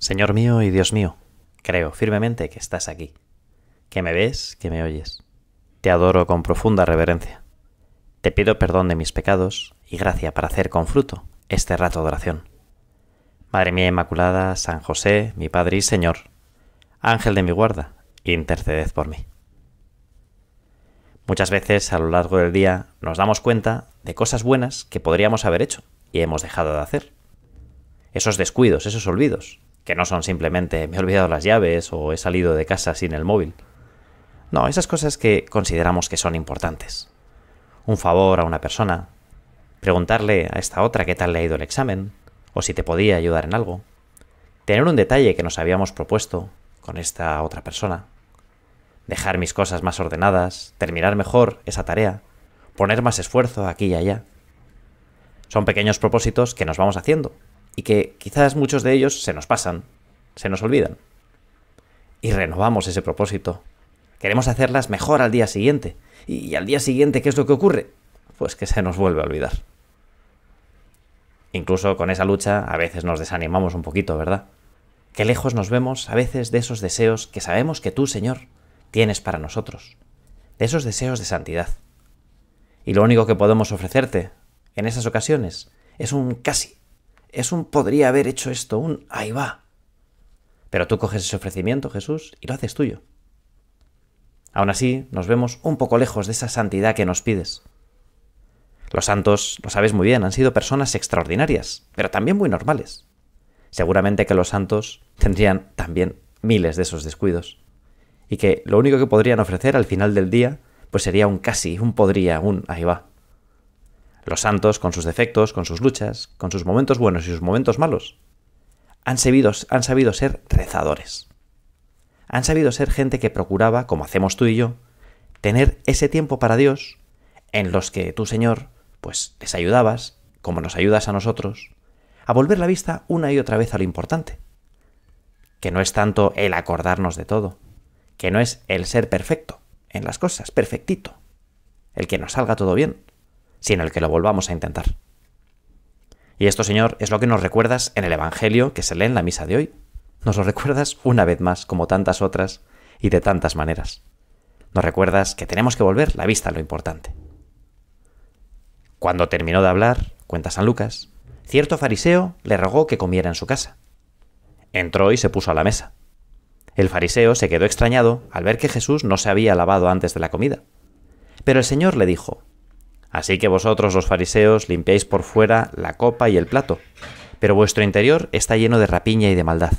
Señor mío y Dios mío, creo firmemente que estás aquí, que me ves, que me oyes. Te adoro con profunda reverencia. Te pido perdón de mis pecados y gracia para hacer con fruto este rato de oración. Madre mía Inmaculada, San José, mi Padre y Señor, Ángel de mi guarda, interceded por mí. Muchas veces a lo largo del día nos damos cuenta de cosas buenas que podríamos haber hecho y hemos dejado de hacer. Esos descuidos, esos olvidos, que no son simplemente me he olvidado las llaves o he salido de casa sin el móvil. No, esas cosas que consideramos que son importantes. Un favor a una persona, preguntarle a esta otra qué tal le ha ido el examen, o si te podía ayudar en algo, tener un detalle que nos habíamos propuesto con esta otra persona, dejar mis cosas más ordenadas, terminar mejor esa tarea, poner más esfuerzo aquí y allá. Son pequeños propósitos que nos vamos haciendo, y que quizás muchos de ellos se nos pasan, se nos olvidan. Y renovamos ese propósito. Queremos hacerlas mejor al día siguiente. Y, al día siguiente, ¿qué es lo que ocurre? Pues que se nos vuelve a olvidar. Incluso con esa lucha a veces nos desanimamos un poquito, ¿verdad? Qué lejos nos vemos a veces de esos deseos que sabemos que tú, Señor, tienes para nosotros, de esos deseos de santidad. Y lo único que podemos ofrecerte en esas ocasiones es un casi, es un podría haber hecho esto, un ahí va. Pero tú coges ese ofrecimiento, Jesús, y lo haces tuyo. Aún así, nos vemos un poco lejos de esa santidad que nos pides. Los santos, lo sabes muy bien, han sido personas extraordinarias, pero también muy normales. Seguramente que los santos tendrían también miles de esos descuidos. Y que lo único que podrían ofrecer al final del día, pues sería un casi, un podría, un ahí va. Los santos, con sus defectos, con sus luchas, con sus momentos buenos y sus momentos malos, han sabido, ser rezadores. Han sabido ser gente que procuraba, como hacemos tú y yo, tener ese tiempo para Dios en los que tú, Señor, pues les ayudabas, como nos ayudas a nosotros, a volver la vista una y otra vez a lo importante, que no es tanto el acordarnos de todo, que no es el ser perfecto en las cosas, perfectito, el que nos salga todo bien, sino el que lo volvamos a intentar. Y esto, Señor, es lo que nos recuerdas en el Evangelio que se lee en la misa de hoy. Nos lo recuerdas una vez más, como tantas otras y de tantas maneras. Nos recuerdas que tenemos que volver la vista a lo importante. Cuando terminó de hablar, cuenta San Lucas, cierto fariseo le rogó que comiera en su casa. Entró y se puso a la mesa. El fariseo se quedó extrañado al ver que Jesús no se había lavado antes de la comida. Pero el Señor le dijo, Así que vosotros los fariseos limpiáis por fuera la copa y el plato, pero vuestro interior está lleno de rapiña y de maldad.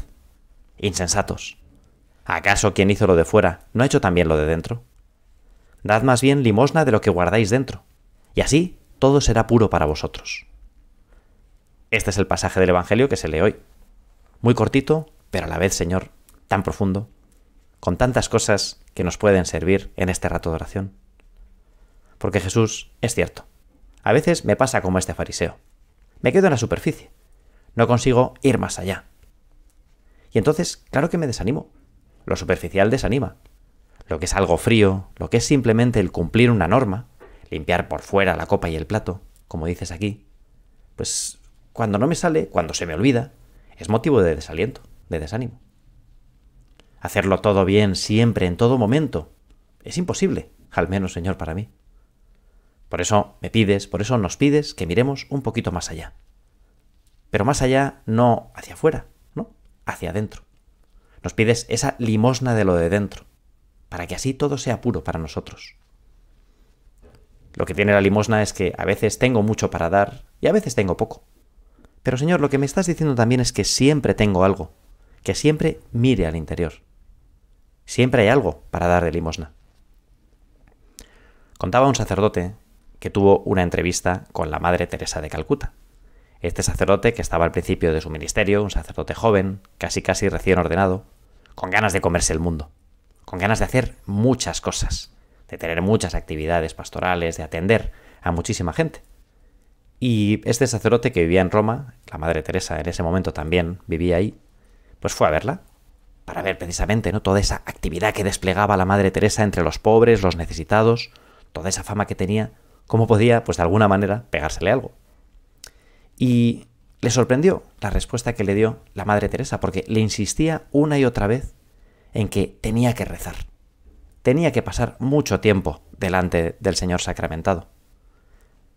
Insensatos. ¿Acaso quien hizo lo de fuera no ha hecho también lo de dentro? Dad más bien limosna de lo que guardáis dentro, y así todo será puro para vosotros. Este es el pasaje del Evangelio que se lee hoy. Muy cortito, pero a la vez, Señor, tan profundo, con tantas cosas que nos pueden servir en este rato de oración porque Jesús es cierto. A veces me pasa como este fariseo. Me quedo en la superficie. No consigo ir más allá. Y entonces, claro que me desanimo. Lo superficial desanima. Lo que es algo frío, lo que es simplemente el cumplir una norma, limpiar por fuera la copa y el plato, como dices aquí, pues cuando no me sale, cuando se me olvida, es motivo de desaliento, de desánimo. Hacerlo todo bien siempre, en todo momento, es imposible, al menos, Señor, para mí. Por eso me pides, por eso nos pides que miremos un poquito más allá. Pero más allá no hacia afuera, ¿no? Hacia adentro. Nos pides esa limosna de lo de dentro, para que así todo sea puro para nosotros. Lo que tiene la limosna es que a veces tengo mucho para dar y a veces tengo poco. Pero Señor, lo que me estás diciendo también es que siempre tengo algo, que siempre mire al interior. Siempre hay algo para dar de limosna. Contaba un sacerdote que tuvo una entrevista con la Madre Teresa de Calcuta. Este sacerdote, que estaba al principio de su ministerio, un sacerdote joven, casi casi recién ordenado, con ganas de comerse el mundo, con ganas de hacer muchas cosas, de tener muchas actividades pastorales, de atender a muchísima gente. Y este sacerdote que vivía en Roma, la Madre Teresa en ese momento también vivía ahí, pues fue a verla, para ver precisamente ¿no? toda esa actividad que desplegaba la Madre Teresa entre los pobres, los necesitados, toda esa fama que tenía, cómo podía, pues de alguna manera, pegársele algo. Y le sorprendió la respuesta que le dio la Madre Teresa, porque le insistía una y otra vez en que tenía que rezar. Tenía que pasar mucho tiempo delante del Señor sacramentado.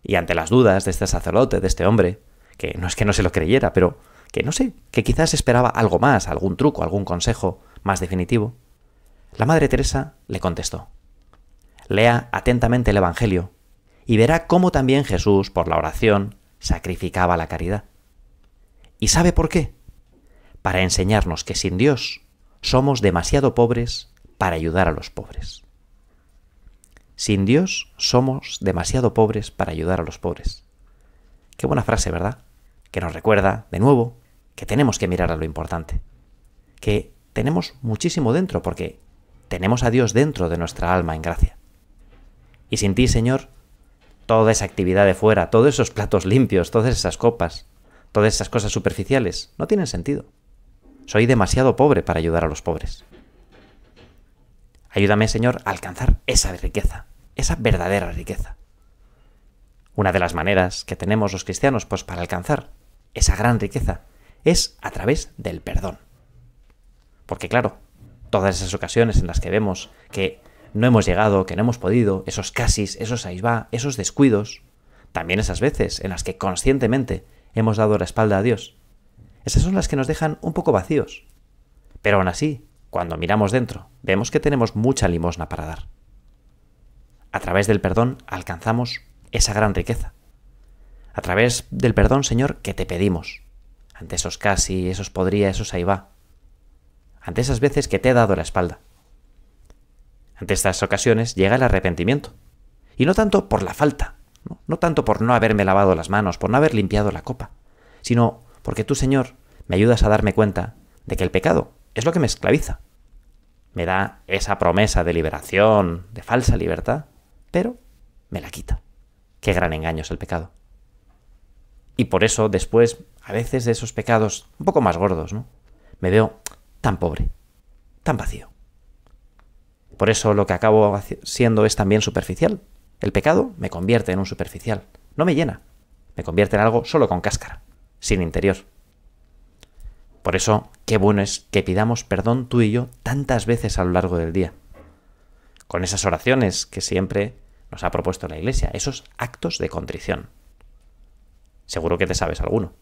Y ante las dudas de este sacerdote, de este hombre, que no es que no se lo creyera, pero que no sé, que quizás esperaba algo más, algún truco, algún consejo más definitivo, la Madre Teresa le contestó, lea atentamente el Evangelio y verá cómo también Jesús, por la oración, sacrificaba la caridad. ¿Y sabe por qué? Para enseñarnos que sin Dios somos demasiado pobres para ayudar a los pobres. Sin Dios somos demasiado pobres para ayudar a los pobres. Qué buena frase, ¿verdad? Que nos recuerda, de nuevo, que tenemos que mirar a lo importante. Que tenemos muchísimo dentro porque tenemos a Dios dentro de nuestra alma en gracia. Y sin ti, Señor, toda esa actividad de fuera, todos esos platos limpios, todas esas copas, todas esas cosas superficiales, no tienen sentido. Soy demasiado pobre para ayudar a los pobres. Ayúdame, Señor, a alcanzar esa riqueza, esa verdadera riqueza. Una de las maneras que tenemos los cristianos pues, para alcanzar esa gran riqueza es a través del perdón. Porque claro, todas esas ocasiones en las que vemos que no hemos llegado, que no hemos podido, esos casi esos ahí va, esos descuidos, también esas veces en las que conscientemente hemos dado la espalda a Dios. Esas son las que nos dejan un poco vacíos. Pero aún así, cuando miramos dentro, vemos que tenemos mucha limosna para dar. A través del perdón alcanzamos esa gran riqueza. A través del perdón, Señor, que te pedimos. Ante esos casi, esos podría, esos ahí va. Ante esas veces que te he dado la espalda. Ante estas ocasiones llega el arrepentimiento. Y no tanto por la falta, ¿no? no tanto por no haberme lavado las manos, por no haber limpiado la copa, sino porque tú, Señor, me ayudas a darme cuenta de que el pecado es lo que me esclaviza. Me da esa promesa de liberación, de falsa libertad, pero me la quita. Qué gran engaño es el pecado. Y por eso después, a veces de esos pecados un poco más gordos, ¿no? Me veo tan pobre, tan vacío. Por eso lo que acabo siendo es también superficial. El pecado me convierte en un superficial, no me llena, me convierte en algo solo con cáscara, sin interior. Por eso, qué bueno es que pidamos perdón tú y yo tantas veces a lo largo del día. Con esas oraciones que siempre nos ha propuesto la Iglesia, esos actos de contrición. Seguro que te sabes alguno.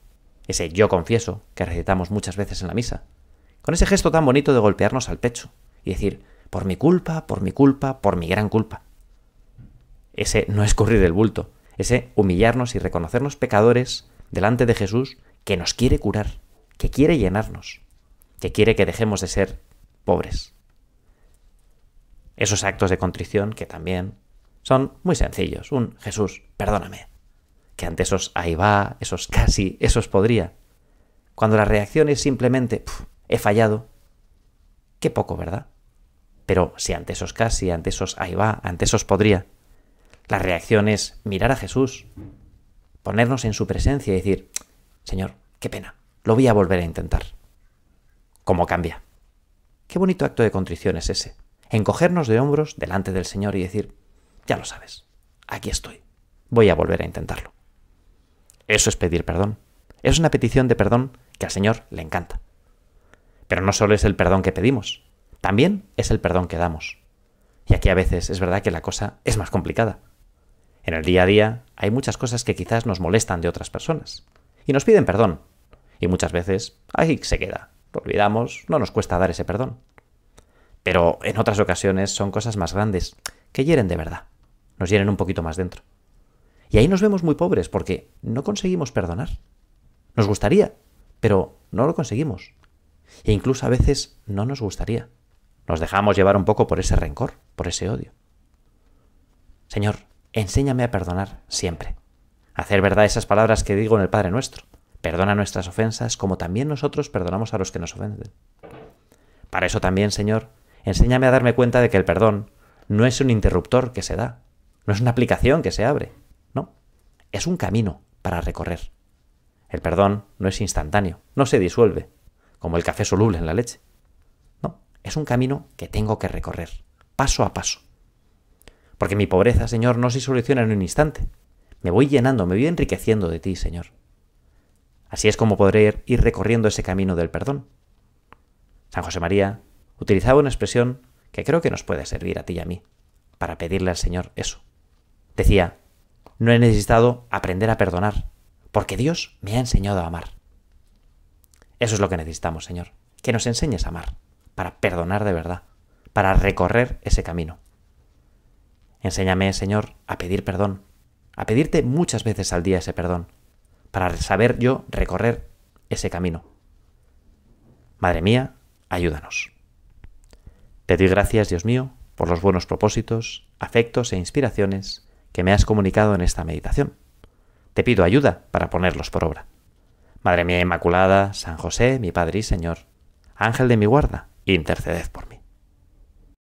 Ese yo confieso que recitamos muchas veces en la misa. Con ese gesto tan bonito de golpearnos al pecho y decir, por mi culpa, por mi culpa, por mi gran culpa. Ese no escurrir el bulto, ese humillarnos y reconocernos pecadores delante de Jesús que nos quiere curar, que quiere llenarnos, que quiere que dejemos de ser pobres. Esos actos de contrición que también son muy sencillos. Un Jesús, perdóname. Que ante esos ahí va, esos casi, esos podría. Cuando la reacción es simplemente, he fallado. Qué poco, ¿verdad? Pero si ante esos casi, ante esos ahí va, ante esos podría, la reacción es mirar a Jesús, ponernos en su presencia y decir, Señor, qué pena, lo voy a volver a intentar. ¿Cómo cambia? Qué bonito acto de contrición es ese. Encogernos de hombros delante del Señor y decir, ya lo sabes, aquí estoy, voy a volver a intentarlo. Eso es pedir perdón. Es una petición de perdón que al Señor le encanta. Pero no solo es el perdón que pedimos, también es el perdón que damos. Y aquí a veces es verdad que la cosa es más complicada. En el día a día hay muchas cosas que quizás nos molestan de otras personas y nos piden perdón. Y muchas veces ahí se queda. Lo olvidamos, no nos cuesta dar ese perdón. Pero en otras ocasiones son cosas más grandes que hieren de verdad. Nos hieren un poquito más dentro. Y ahí nos vemos muy pobres porque no conseguimos perdonar. Nos gustaría, pero no lo conseguimos. E incluso a veces no nos gustaría. Nos dejamos llevar un poco por ese rencor, por ese odio. Señor, enséñame a perdonar siempre. hacer verdad esas palabras que digo en el Padre Nuestro. Perdona nuestras ofensas como también nosotros perdonamos a los que nos ofenden. Para eso también, Señor, enséñame a darme cuenta de que el perdón no es un interruptor que se da, no es una aplicación que se abre, no, es un camino para recorrer. El perdón no es instantáneo, no se disuelve, como el café soluble en la leche es un camino que tengo que recorrer, paso a paso. Porque mi pobreza, Señor, no se soluciona en un instante. Me voy llenando, me voy enriqueciendo de ti, Señor. Así es como podré ir recorriendo ese camino del perdón. San José María utilizaba una expresión que creo que nos puede servir a ti y a mí, para pedirle al Señor eso. Decía, no he necesitado aprender a perdonar, porque Dios me ha enseñado a amar. Eso es lo que necesitamos, Señor, que nos enseñes a amar para perdonar de verdad, para recorrer ese camino. Enséñame, Señor, a pedir perdón, a pedirte muchas veces al día ese perdón, para saber yo recorrer ese camino. Madre mía, ayúdanos. Te doy gracias, Dios mío, por los buenos propósitos, afectos e inspiraciones que me has comunicado en esta meditación. Te pido ayuda para ponerlos por obra. Madre mía Inmaculada, San José, mi Padre y Señor, Ángel de mi guarda, interceded por mí.